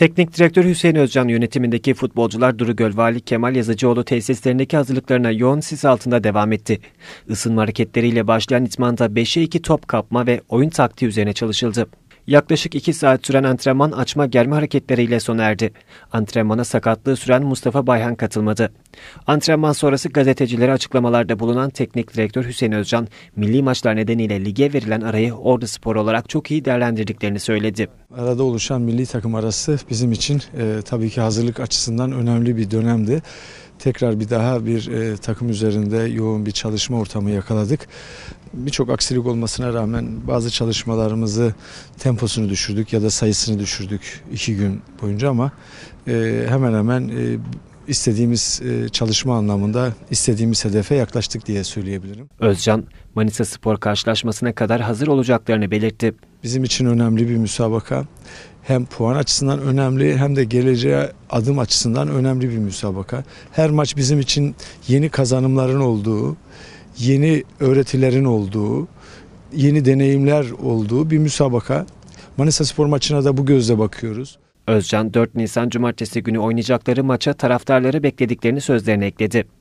Teknik direktör Hüseyin Özcan yönetimindeki futbolcular Duru Gölvali Kemal Yazıcıoğlu tesislerindeki hazırlıklarına yoğun sis altında devam etti. Isınma hareketleriyle başlayan itmanda 5'e 2 top kapma ve oyun taktiği üzerine çalışıldı. Yaklaşık 2 saat süren antrenman açma germe hareketleriyle sona erdi. Antrenmana sakatlığı süren Mustafa Bayhan katılmadı. Antrenman sonrası gazetecilere açıklamalarda bulunan teknik direktör Hüseyin Özcan, milli maçlar nedeniyle lige verilen arayı Ordu Spor olarak çok iyi değerlendirdiklerini söyledi. Arada oluşan milli takım arası bizim için e, tabii ki hazırlık açısından önemli bir dönemdi tekrar bir daha bir e, takım üzerinde yoğun bir çalışma ortamı yakaladık. Birçok aksilik olmasına rağmen bazı çalışmalarımızı temposunu düşürdük ya da sayısını düşürdük iki gün boyunca ama e, hemen hemen e, istediğimiz e, çalışma anlamında istediğimiz hedefe yaklaştık diye söyleyebilirim. Özcan, Manisa Spor karşılaşmasına kadar hazır olacaklarını belirtti. Bizim için önemli bir müsabaka hem puan açısından önemli hem de geleceğe adım açısından önemli bir müsabaka. Her maç bizim için yeni kazanımların olduğu, yeni öğretilerin olduğu, yeni deneyimler olduğu bir müsabaka. Manisa Spor maçına da bu gözle bakıyoruz. Özcan 4 Nisan Cumartesi günü oynayacakları maça taraftarları beklediklerini sözlerine ekledi.